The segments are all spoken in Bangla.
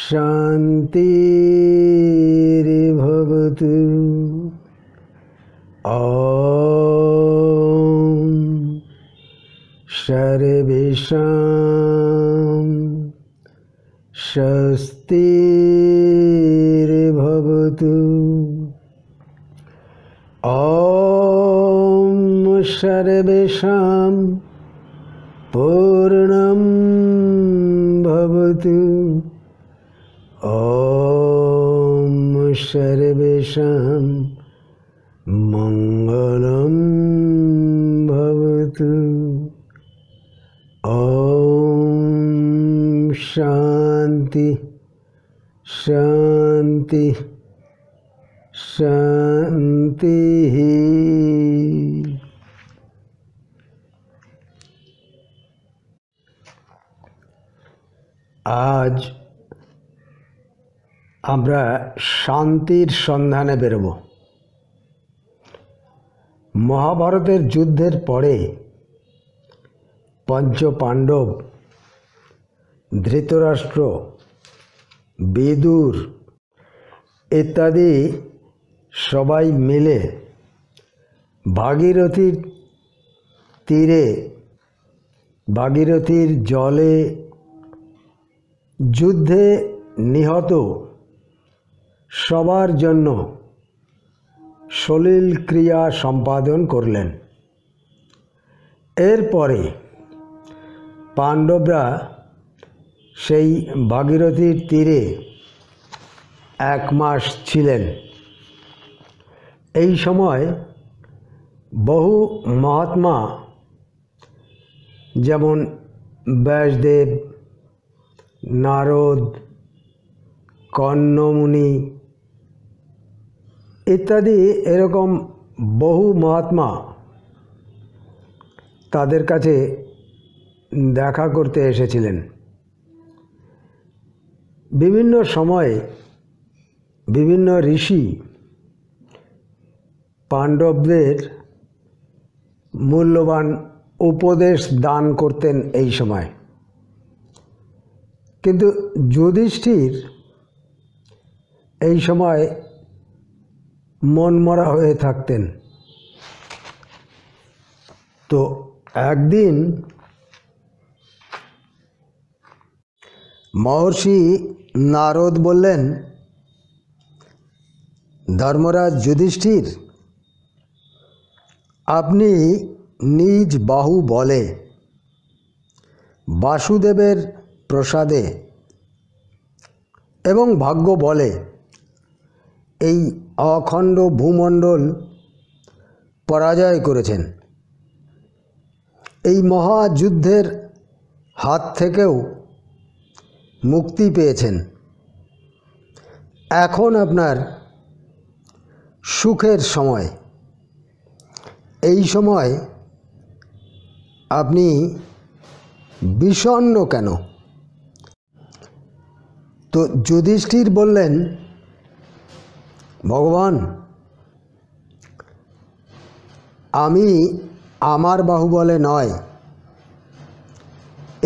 शान्ति सर्वेषां स्वस्तिर्भवतु ओ सर्वेषां पू तत् ॐ सर्वेषां मङ्गलं भवतु ॐ शान्ति शान्ति शान्तिः আজ আমরা শান্তির সন্ধানে বেরোব মহাভারতের যুদ্ধের পরে পঞ্চ পাণ্ডব ধৃতরাষ্ট্র বেদুর ইত্যাদি সবাই মিলে ভাগীরথীর তীরে ভাগীরথীর জলে যুদ্ধে নিহত সবার জন্য সলিল ক্রিয়া সম্পাদন করলেন এরপরে পাণ্ডবরা সেই ভাগীরথীর তীরে এক মাস ছিলেন এই সময় বহু মহাত্মা যেমন ব্যাসদেব নারদ কর্ণমুনি ইত্যাদি এরকম বহু মহাত্মা তাদের কাছে দেখা করতে এসেছিলেন বিভিন্ন সময়ে বিভিন্ন ঋষি পাণ্ডবদের মূল্যবান উপদেশ দান করতেন এই সময় কিন্তু যুধিষ্ঠির এই সময় মনমরা হয়ে থাকতেন তো একদিন মহর্ষি নারদ বললেন ধর্মরাজ যুধিষ্ঠির আপনি নিজ বাহু বলে বাসুদেবের প্রসাদে এবং ভাগ্য বলে এই অখণ্ড ভূমণ্ডল পরাজয় করেছেন এই মহাযুদ্ধের হাত থেকেও মুক্তি পেয়েছেন এখন আপনার সুখের সময় এই সময় আপনি বিষণ্ন কেন তো যুধিষ্ঠির বললেন ভগবান আমি আমার বাহুবলে নয়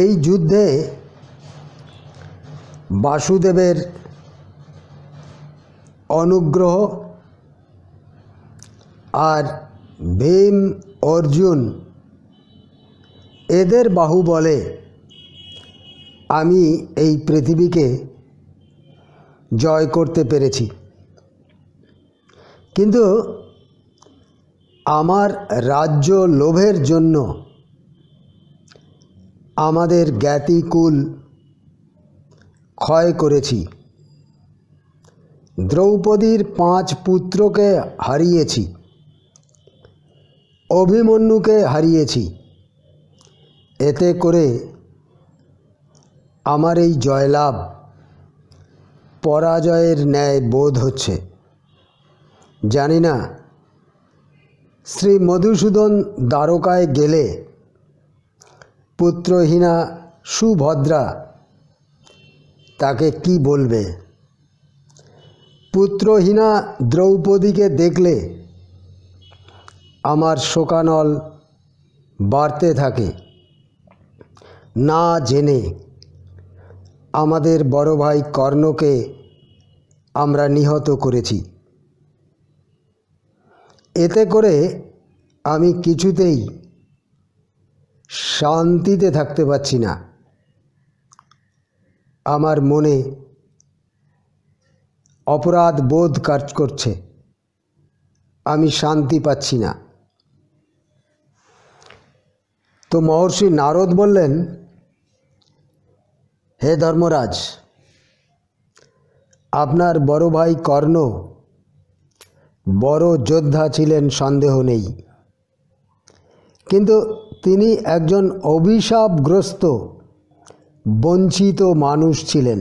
এই যুদ্ধে বাসুদেবের অনুগ্রহ আর ভীম অর্জুন এদের বাহুবলে আমি এই পৃথিবীকে জয় করতে পেরেছি কিন্তু আমার রাজ্য লোভের জন্য আমাদের জ্ঞাতিকুল ক্ষয় করেছি দ্রৌপদীর পাঁচ পুত্রকে হারিয়েছি অভিমন্যুকে হারিয়েছি এতে করে আমার এই জয়লাভ পরাজয়ের ন্যায় বোধ হচ্ছে জানি না শ্রী মধুসূদন দ্বারকায় গেলে পুত্রহীনা সুভদ্রা তাকে কি বলবে পুত্রহীনা দ্রৌপদীকে দেখলে আমার শোকানল বাড়তে থাকে না জেনে আমাদের বড় ভাই কর্ণকে আমরা নিহত করেছি এতে করে আমি কিছুতেই শান্তিতে থাকতে পারছি না আমার মনে অপরাধ বোধ কাজ করছে আমি শান্তি পাচ্ছি না তো মহর্ষি নারদ বললেন হে ধর্মরাজ আপনার বড় ভাই কর্ণ বড় যোদ্ধা ছিলেন সন্দেহ নেই কিন্তু তিনি একজন অভিশাপগ্রস্ত বঞ্চিত মানুষ ছিলেন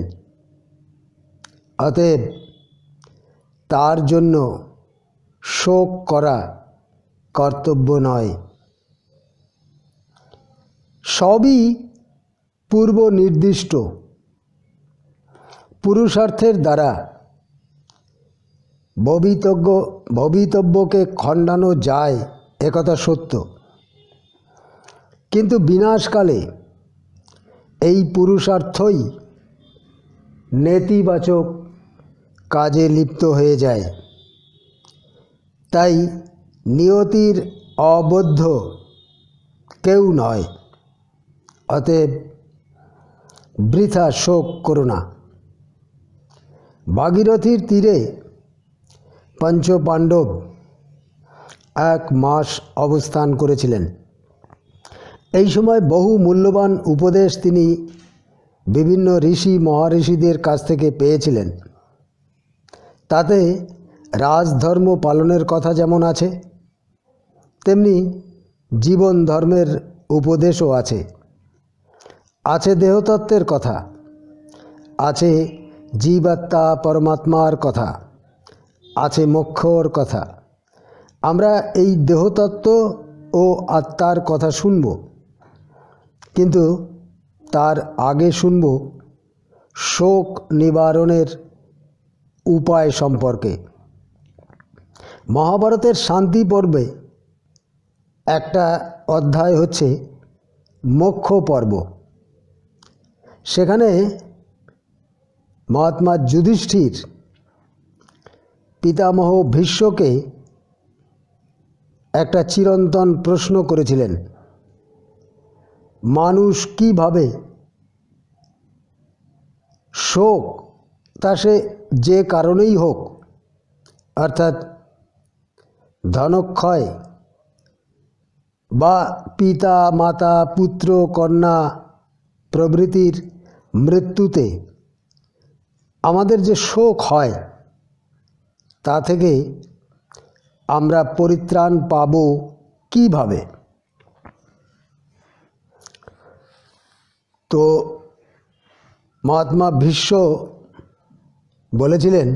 অতএব তার জন্য শোক করা কর্তব্য নয় সবই পূর্ব নির্দিষ্ট পুরুষার্থের দ্বারা ভবিতজ্ঞ ভবিতব্যকে খণ্ডানো যায় একথা সত্য কিন্তু বিনাশকালে এই পুরুষার্থই নেতিবাচক কাজে লিপ্ত হয়ে যায় তাই নিয়তির অবদ্ধ কেউ নয় অতএব বৃথা শোক করুণা ভাগীরথীর তীরে পঞ্চপাণ্ডব এক মাস অবস্থান করেছিলেন এই সময় বহু মূল্যবান উপদেশ তিনি বিভিন্ন ঋষি মহারিষিদের কাছ থেকে পেয়েছিলেন তাতে রাজধর্ম পালনের কথা যেমন আছে তেমনি জীবন ধর্মের উপদেশও আছে আছে দেহতত্ত্বের কথা আছে জীবাত্মা পরমাত্মার কথা আছে মোক্ষর কথা আমরা এই দেহতত্ত্ব ও আত্মার কথা শুনব কিন্তু তার আগে শুনব শোক নিবারণের উপায় সম্পর্কে মহাভারতের শান্তি পর্বে একটা অধ্যায় হচ্ছে মোক্ষ পর্ব সেখানে মহাত্মা যুধিষ্ঠির পিতামহ ভীষ্মকে একটা চিরন্তন প্রশ্ন করেছিলেন মানুষ কিভাবে শোক তা সে যে কারণেই হোক অর্থাৎ ধনক্ষয় বা পিতা মাতা পুত্র কন্যা প্রভৃতির মৃত্যুতে আমাদের যে শোক হয় তা থেকে আমরা পরিত্রাণ পাব কিভাবে তো মহাত্মা ভীষ্ম বলেছিলেন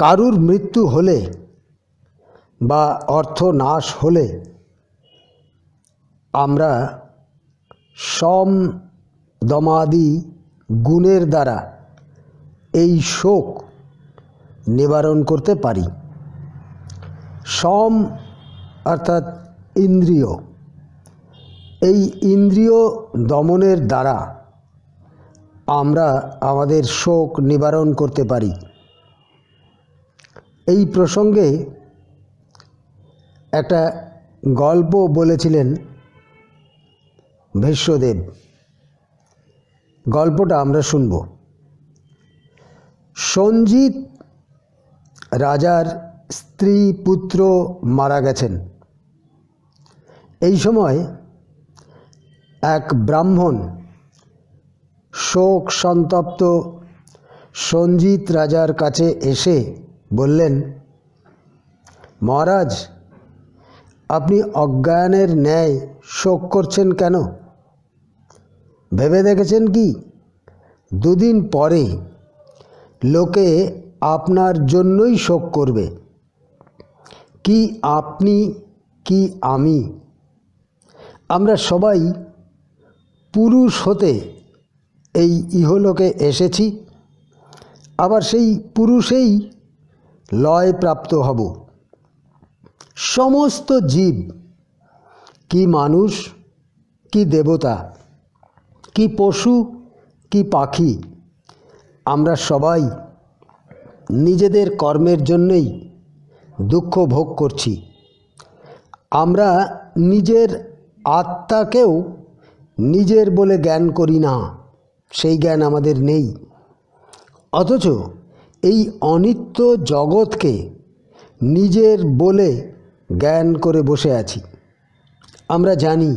কারুর মৃত্যু হলে বা অর্থ নাশ হলে আমরা সম দমাদি গুণের দ্বারা এই শোক নিবারণ করতে পারি সম অর্থাৎ ইন্দ্রিয় এই ইন্দ্রিয় দমনের দ্বারা আমরা আমাদের শোক নিবারণ করতে পারি এই প্রসঙ্গে একটা গল্প বলেছিলেন ভীষ্মদেব গল্পটা আমরা শুনব সঞ্জিত রাজার স্ত্রী পুত্র মারা গেছেন এই সময় এক ব্রাহ্মণ শোক সন্তপ্ত সঞ্জিত রাজার কাছে এসে বললেন মহারাজ আপনি অজ্ঞানের ন্যায় শোক করছেন কেন ভেবে দেখেছেন কি দুদিন পরে লোকে আপনার জন্যই শোক করবে কি আপনি কি আমি আমরা সবাই পুরুষ হতে এই ইহলোকে এসেছি আবার সেই পুরুষেই লয় প্রাপ্ত হব সমস্ত জীব কি মানুষ কি দেবতা কি পশু কি পাখি আমরা সবাই নিজেদের কর্মের জন্যই দুঃখ ভোগ করছি আমরা নিজের আত্মাকেও নিজের বলে জ্ঞান করি না সেই জ্ঞান আমাদের নেই অথচ এই অনিত্য জগৎকে নিজের বলে জ্ঞান করে বসে আছি আমরা জানি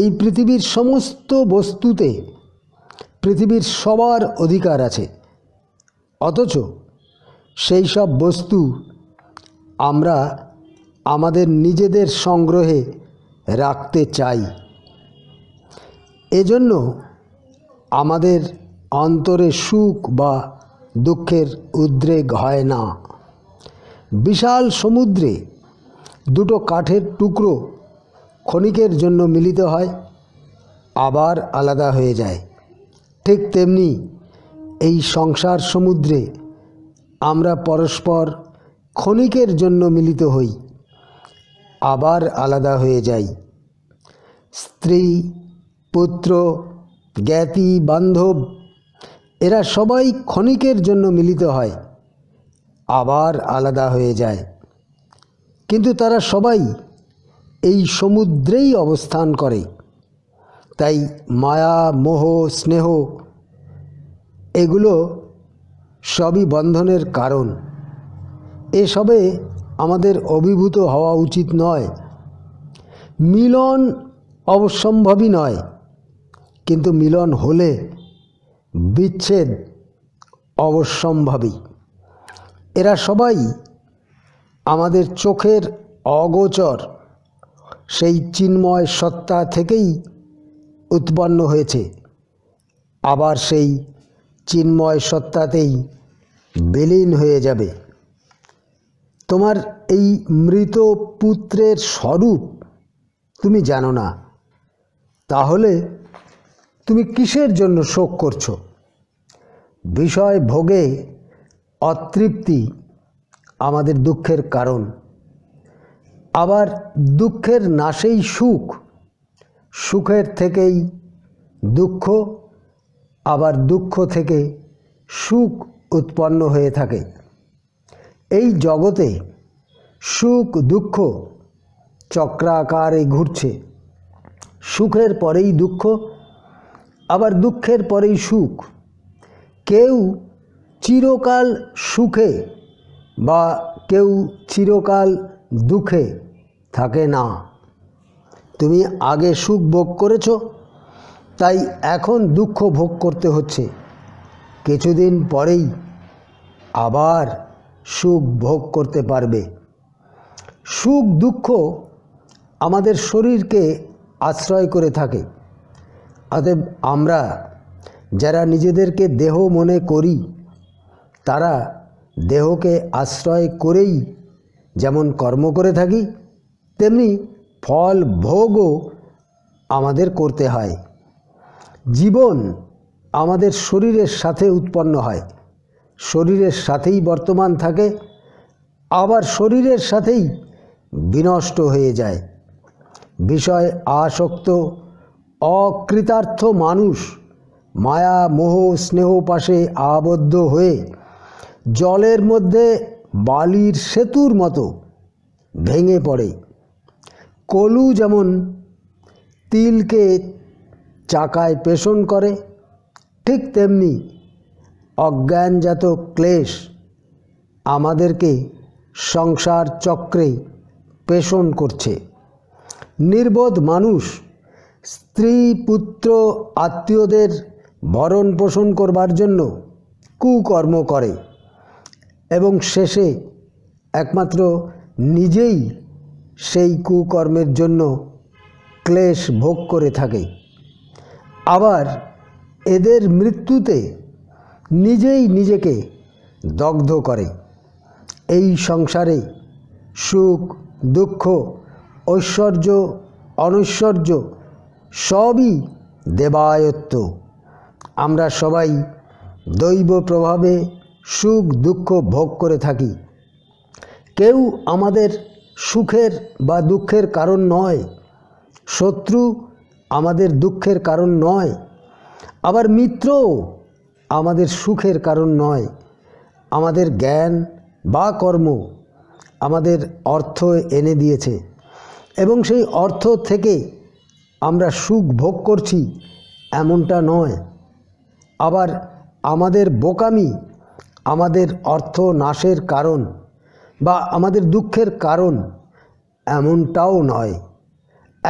এই পৃথিবীর সমস্ত বস্তুতে পৃথিবীর সবার অধিকার আছে অথচ সেই সব বস্তু আমরা আমাদের নিজেদের সংগ্রহে রাখতে চাই এজন্য আমাদের অন্তরে সুখ বা দুঃখের উদ্রেক হয় না বিশাল সমুদ্রে দুটো কাঠের টুকরো ক্ষণিকের জন্য মিলিত হয় আবার আলাদা হয়ে যায় ঠিক তেমনি এই সংসার সমুদ্রে আমরা পরস্পর ক্ষণিকের জন্য মিলিত হই আবার আলাদা হয়ে যাই স্ত্রী পুত্র জ্ঞাতি বান্ধব এরা সবাই ক্ষণিকের জন্য মিলিত হয় আবার আলাদা হয়ে যায় কিন্তু তারা সবাই এই সমুদ্রেই অবস্থান করে তাই মায়া মোহ স্নেহ এগুলো সবই বন্ধনের কারণ এসবে আমাদের অভিভূত হওয়া উচিত নয় মিলন অবসম্ভবই নয় কিন্তু মিলন হলে বিচ্ছেদ অবসম্ভবী এরা সবাই আমাদের চোখের অগোচর সেই চিন্ময় সত্তা থেকেই উৎপন্ন হয়েছে আবার সেই চিন্ময় সত্তাতেই বিলীন হয়ে যাবে তোমার এই মৃত পুত্রের স্বরূপ তুমি জানো না তাহলে তুমি কিসের জন্য শোক করছো বিষয় ভোগে অতৃপ্তি আমাদের দুঃখের কারণ আবার দুঃখের নাশেই সুখ সুখের থেকেই দুঃখ আবার দুঃখ থেকে সুখ উৎপন্ন হয়ে থাকে এই জগতে সুখ দুঃখ চক্রাকারে ঘুরছে সুখের পরেই দুঃখ আবার দুঃখের পরেই সুখ কেউ চিরকাল সুখে বা কেউ চিরকাল দুঃখে থাকে না তুমি আগে সুখ ভোগ করেছ তাই এখন দুঃখ ভোগ করতে হচ্ছে কিছুদিন পরেই আবার সুখ ভোগ করতে পারবে সুখ দুঃখ আমাদের শরীরকে আশ্রয় করে থাকে অতএব আমরা যারা নিজেদেরকে দেহ মনে করি তারা দেহকে আশ্রয় করেই যেমন কর্ম করে থাকি তেমনি ফল ভোগও আমাদের করতে হয় জীবন আমাদের শরীরের সাথে উৎপন্ন হয় শরীরের সাথেই বর্তমান থাকে আবার শরীরের সাথেই বিনষ্ট হয়ে যায় বিষয় আসক্ত অকৃতার্থ মানুষ মায়া মোহ স্নেহ পাশে আবদ্ধ হয়ে জলের মধ্যে বালির সেতুর মতো ভেঙে পড়ে কলু যেমন তিলকে চাকায় পেষণ করে ঠিক তেমনি অজ্ঞানজাত ক্লেশ আমাদেরকে সংসার চক্রে পেষণ করছে নির্বোধ মানুষ স্ত্রী পুত্র আত্মীয়দের ভরণ পোষণ করবার জন্য কুকর্ম করে এবং শেষে একমাত্র নিজেই সেই কুকর্মের জন্য ক্লেশ ভোগ করে থাকে আবার এদের মৃত্যুতে নিজেই নিজেকে দগ্ধ করে এই সংসারে সুখ দুঃখ ঐশ্বর্য অনৈশ্বর্য সবই দেবায়ত্ত আমরা সবাই দৈব প্রভাবে সুখ দুঃখ ভোগ করে থাকি কেউ আমাদের সুখের বা দুঃখের কারণ নয় শত্রু আমাদের দুঃখের কারণ নয় আবার মিত্র আমাদের সুখের কারণ নয় আমাদের জ্ঞান বা কর্ম আমাদের অর্থ এনে দিয়েছে এবং সেই অর্থ থেকে আমরা সুখ ভোগ করছি এমনটা নয় আবার আমাদের বোকামি আমাদের অর্থ নাশের কারণ বা আমাদের দুঃখের কারণ এমনটাও নয়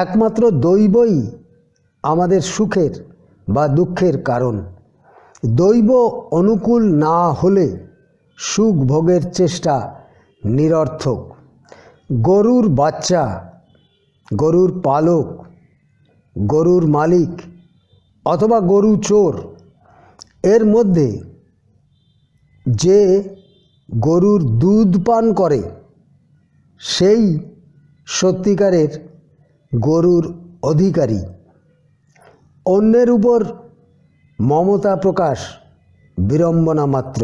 একমাত্র দৈবই আমাদের সুখের বা দুঃখের কারণ দৈব অনুকূল না হলে সুখ ভোগের চেষ্টা নিরর্থক গরুর বাচ্চা গরুর পালক গরুর মালিক অথবা গরু চোর এর মধ্যে যে গরুর দুধ পান করে সেই সত্যিকারের গরুর অধিকারী অন্যের উপর মমতা প্রকাশ বিড়ম্বনা মাত্র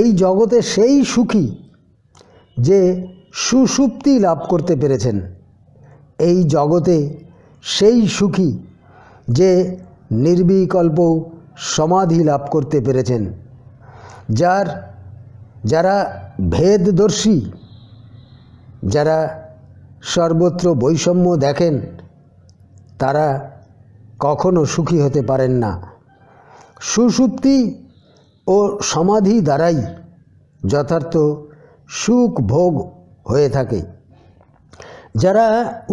এই জগতে সেই সুখী যে সুসুপ্তি লাভ করতে পেরেছেন এই জগতে সেই সুখী যে নির্বিকল্প সমাধি লাভ করতে পেরেছেন যার যারা ভেদদর্শী যারা সর্বত্র বৈষম্য দেখেন তারা কখনো সুখী হতে পারেন না সুসুপ্তি ও সমাধি দ্বারাই যথার্থ সুখ ভোগ হয়ে থাকে যারা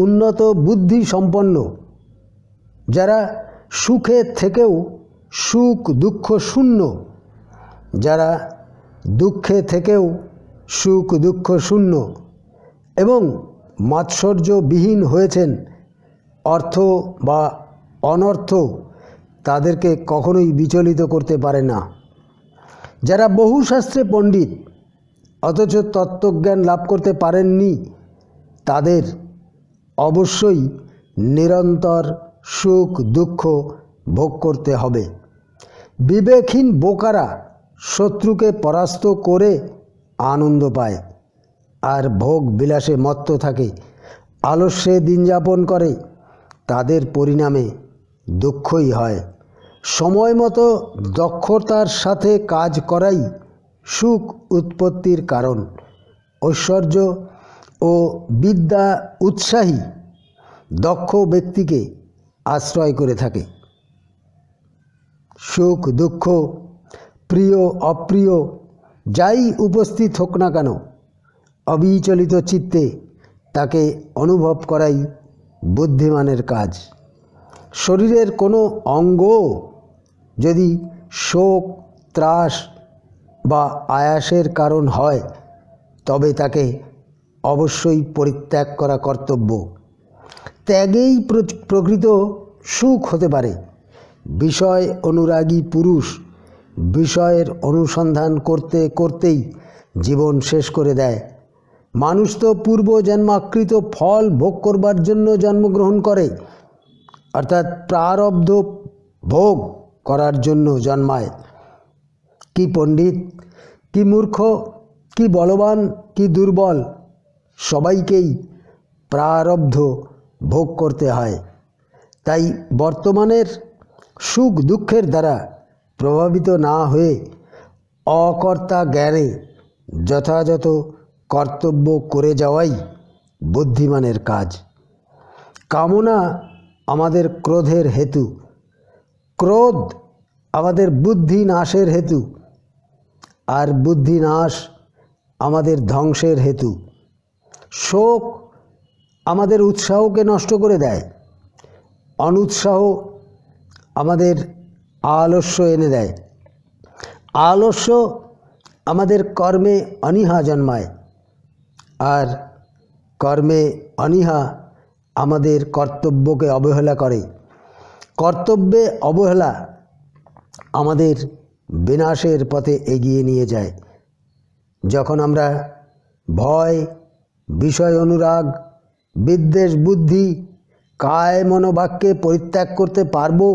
উন্নত বুদ্ধি সম্পন্ন যারা সুখে থেকেও সুখ দুঃখ শূন্য যারা দুঃখে থেকেও সুখ দুঃখ শূন্য এবং মাৎসর্যবিহীন হয়েছেন অর্থ বা অনর্থ তাদেরকে কখনোই বিচলিত করতে পারে না যারা বহু শাস্ত্রে পণ্ডিত অথচ তত্ত্বজ্ঞান লাভ করতে পারেননি তাদের অবশ্যই নিরন্তর সুখ দুঃখ ভোগ করতে হবে বিবেকহীন বোকারা শত্রুকে পরাস্ত করে আনন্দ পায় আর ভোগ বিলাসে মত্ত থাকে আলস্যে দিন যাপন করে তাদের পরিণামে দুঃখই হয় সময় মতো দক্ষতার সাথে কাজ করাই সুখ উৎপত্তির কারণ ঐশ্বর্য ও বিদ্যা উৎসাহী দক্ষ ব্যক্তিকে আশ্রয় করে থাকে সুখ দুঃখ প্রিয় অপ্রিয় যাই উপস্থিত হোক না কেন অবিচলিত চিত্তে তাকে অনুভব করাই বুদ্ধিমানের কাজ শরীরের কোনো অঙ্গ যদি শোক ত্রাস বা আয়াসের কারণ হয় তবে তাকে অবশ্যই পরিত্যাগ করা কর্তব্য ত্যাগেই প্রকৃত সুখ হতে পারে বিষয় অনুরাগী পুরুষ বিষয়ের অনুসন্ধান করতে করতেই জীবন শেষ করে দেয় মানুষ তো পূর্ব জন্মাকৃত ফল ভোগ করবার জন্য জন্মগ্রহণ করে অর্থাৎ প্রারব্ধ ভোগ করার জন্য জন্মায় কি পণ্ডিত কি মূর্খ কি বলবান কি দুর্বল সবাইকেই প্রারব্ধ ভোগ করতে হয় তাই বর্তমানের সুখ দুঃখের দ্বারা প্রভাবিত না হয়ে অকর্তা জ্ঞানে যথাযথ কর্তব্য করে যাওয়াই বুদ্ধিমানের কাজ কামনা আমাদের ক্রোধের হেতু ক্রোধ আমাদের বুদ্ধি নাশের হেতু আর বুদ্ধি নাশ আমাদের ধ্বংসের হেতু শোক আমাদের উৎসাহকে নষ্ট করে দেয় অনুৎসাহ আমাদের আলস্য এনে দেয় আলস্য আমাদের কর্মে অনীহা জন্মায় আর কর্মে অনীহা আমাদের কর্তব্যকে অবহেলা করে কর্তব্যে অবহেলা আমাদের বিনাশের পথে এগিয়ে নিয়ে যায় যখন আমরা ভয় বিষয় অনুরাগ বিদ্বেষ বুদ্ধি কায় মনোভাবকে পরিত্যাগ করতে পারবো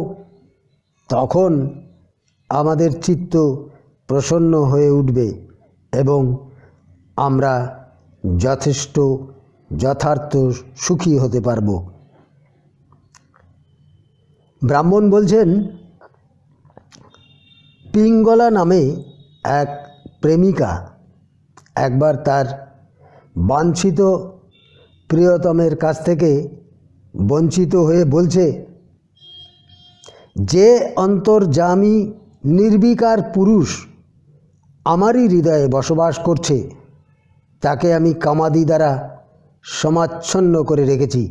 তখন আমাদের চিত্ত প্রসন্ন হয়ে উঠবে এবং আমরা যথেষ্ট যথার্থ সুখী হতে পারব ব্রাহ্মণ বলছেন পিঙ্গলা নামে এক প্রেমিকা একবার তার বাঞ্ছিত প্রিয়তমের কাছ থেকে বঞ্চিত হয়ে বলছে যে অন্তর্জামী নির্বিকার পুরুষ আমারই হৃদয়ে বসবাস করছে তাকে আমি কামাদি দ্বারা সমাচ্ছন্ন করে রেখেছি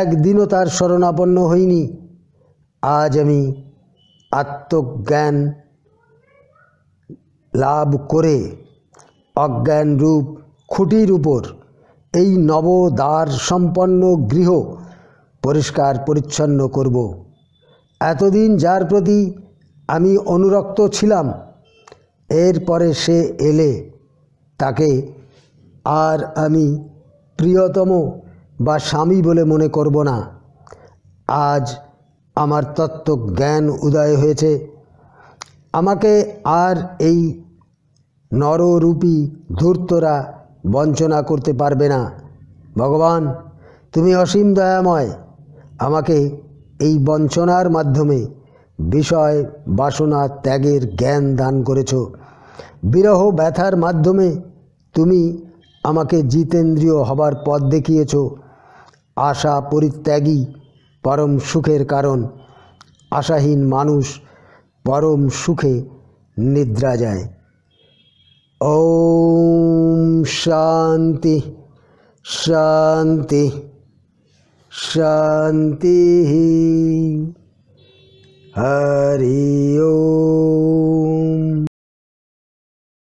একদিনও তার শরণাপন্ন হইনি আজ আমি আত্মজ্ঞান লাভ করে অজ্ঞান রূপ খুঁটির উপর এই নবদ্বার সম্পন্ন গৃহ পরিষ্কার পরিচ্ছন্ন করব এতদিন যার প্রতি আমি অনুরক্ত ছিলাম এরপরে সে এলে তাকে আর আমি প্রিয়তম বা স্বামী বলে মনে করব না আজ আমার তত্ত্ব জ্ঞান উদয় হয়েছে আমাকে আর এই নররূপী ধূর্তরা বঞ্চনা করতে পারবে না ভগবান তুমি অসীম দয়াময় আমাকে এই বঞ্চনার মাধ্যমে বিষয় বাসনা ত্যাগের জ্ঞান দান করেছ বিরহ ব্যথার মাধ্যমে তুমি আমাকে জিতেন্দ্রীয় হবার পথ দেখিয়েছ আশা পরিত্যাগী পরম সুখের কারণ আশাহীন মানুষ পরম সুখে নিদ্রা যায় ও শান্তি শান্তি शान्तिः हरि ओ